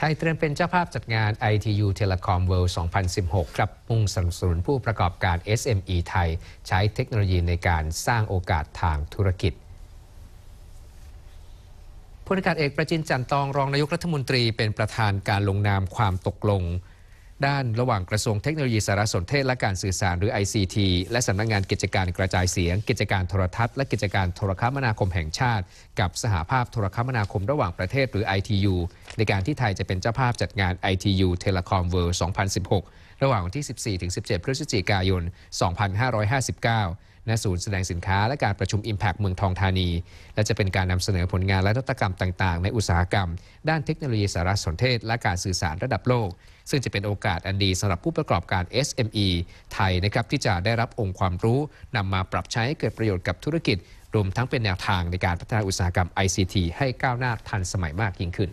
ไทยเตรียมเป็นเจ้าภาพจัดงาน ITU Telecom World 2016ครับมุ่งสนับสนุนผู้ประกอบการ SME ไทย ใช้เทคโนโลยีในการสร้างโอกาสทางธุรกิจ พลเอกประจินจันตองรองนายกรัฐมนตรี เป็นประธานการลงนามความตกลงด้านระหว่างกระทรวงเทคโนโลยีสารสนเทศและการสื่อสารหรือ ICT และสำนักงงานกิจการกระจายเสียง กิจการโทรทัศน์ และกิจการโทรคมนาคมแห่งชาติ กับสหาภาพโทรคมนาคมระหว่างประเทศ หรือ ITU ในการที่ไทยจะเป็นเจ้าภาพจัดงาน ITU Telecom World 2016 ระหว่างวันที่ 14-17 พฤศจิกายน 2559ณศูนย์แสดงสินค้าและการประชุม Impact เมืองทองธานี และจะเป็นการนำเสนอผลงานและนวัตกรรมต่างๆในอุตสาหกรรม ด้านเทคโนโลยีสารสนเทศ และการสื่อสารระดับโลก ซึ่งจะเป็นโอกาสอันดีสำหรับผู้ประกอบการ SME ไทยนะครับที่จะได้รับองค์ความรู้ นำมาปรับใช้ให้เกิดประโยชน์กับธุรกิจ รวมทั้งเป็นแนวทางในการพัฒนาอุตสาหกรรม ICT ให้ก้าวหน้าทันสมัยมากยิ่งขึ้น